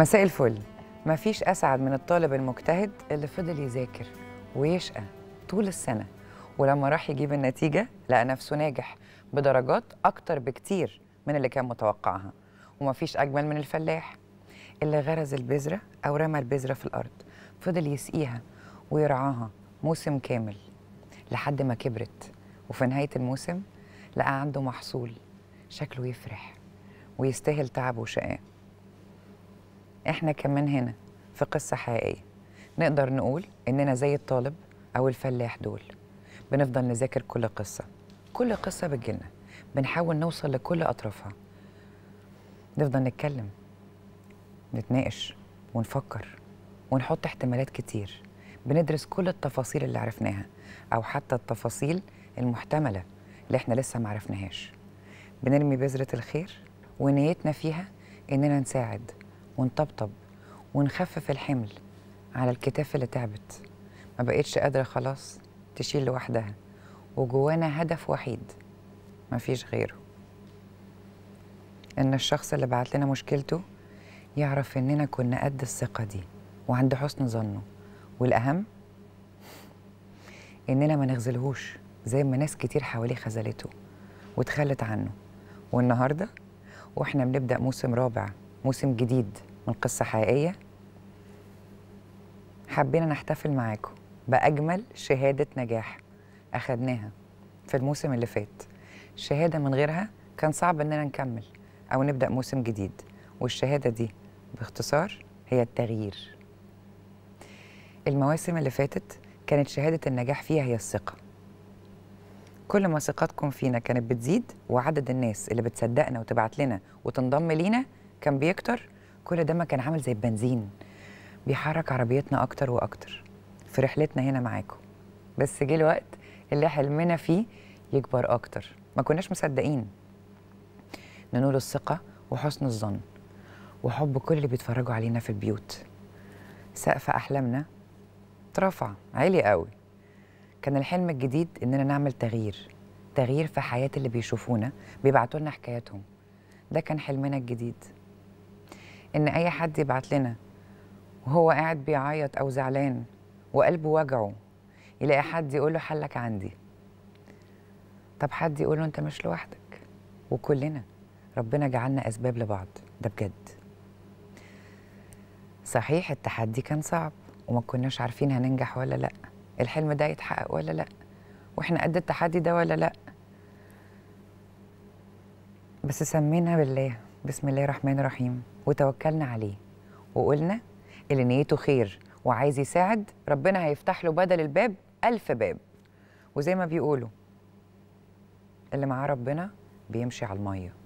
مساء الفل مفيش أسعد من الطالب المجتهد اللي فضل يذاكر ويشقى طول السنة ولما راح يجيب النتيجة لقى نفسه ناجح بدرجات أكتر بكتير من اللي كان متوقعها ومفيش أجمل من الفلاح اللي غرز البذرة أو رمى البذرة في الأرض فضل يسقيها ويرعاها موسم كامل لحد ما كبرت وفي نهاية الموسم لقى عنده محصول شكله يفرح ويستاهل تعبه وشقاه احنا كمان هنا في قصه حقيقيه نقدر نقول اننا زي الطالب او الفلاح دول بنفضل نذاكر كل قصه كل قصه بتجيلنا بنحاول نوصل لكل اطرافها نفضل نتكلم نتناقش ونفكر ونحط احتمالات كتير بندرس كل التفاصيل اللي عرفناها او حتى التفاصيل المحتمله اللي احنا لسه ما عرفناهاش بنرمي بذره الخير ونيتنا فيها اننا نساعد ونطبطب ونخفف الحمل على الكتاف اللي تعبت ما بقتش قادرة خلاص تشيل لوحدها وجوانا هدف وحيد مفيش غيره إن الشخص اللي بعت لنا مشكلته يعرف إننا كنا قد الثقة دي وعند حسن ظنه والأهم إننا ما نغزلهوش زي ما ناس كتير حواليه خزلته وتخلت عنه والنهارده واحنا بنبدا موسم رابع موسم جديد من قصة حقيقية حبينا نحتفل معاكم بأجمل شهادة نجاح أخدناها في الموسم اللي فات شهادة من غيرها كان صعب إننا نكمل أو نبدأ موسم جديد والشهادة دي باختصار هي التغيير المواسم اللي فاتت كانت شهادة النجاح فيها هي الثقة كل ما ثقتكم فينا كانت بتزيد وعدد الناس اللي بتصدقنا وتبعت لنا وتنضم لينا كان بيكتر كل ده ما كان عامل زي البنزين بيحرك عربيتنا اكتر واكتر في رحلتنا هنا معاكم بس جه الوقت اللي حلمنا فيه يكبر اكتر ما كناش مصدقين ننول الثقه وحسن الظن وحب كل اللي بيتفرجوا علينا في البيوت سقف احلامنا اترفع عالي قوي كان الحلم الجديد اننا نعمل تغيير تغيير في حياه اللي بيشوفونا بيبعتوا لنا حكاياتهم ده كان حلمنا الجديد ان اي حد يبعت لنا وهو قاعد بيعيط او زعلان وقلبه وجعه يلاقي حد يقول له حلك عندي طب حد يقول له انت مش لوحدك وكلنا ربنا جعلنا اسباب لبعض ده بجد صحيح التحدي كان صعب وما كناش عارفين هننجح ولا لا الحلم ده يتحقق ولا لا واحنا قد التحدي ده ولا لا بس سمينا بالله بسم الله الرحمن الرحيم وتوكلنا عليه وقلنا اللي نيته خير وعايز يساعد ربنا هيفتح له بدل الباب ألف باب وزي ما بيقولوا اللي معاه ربنا بيمشي على الميه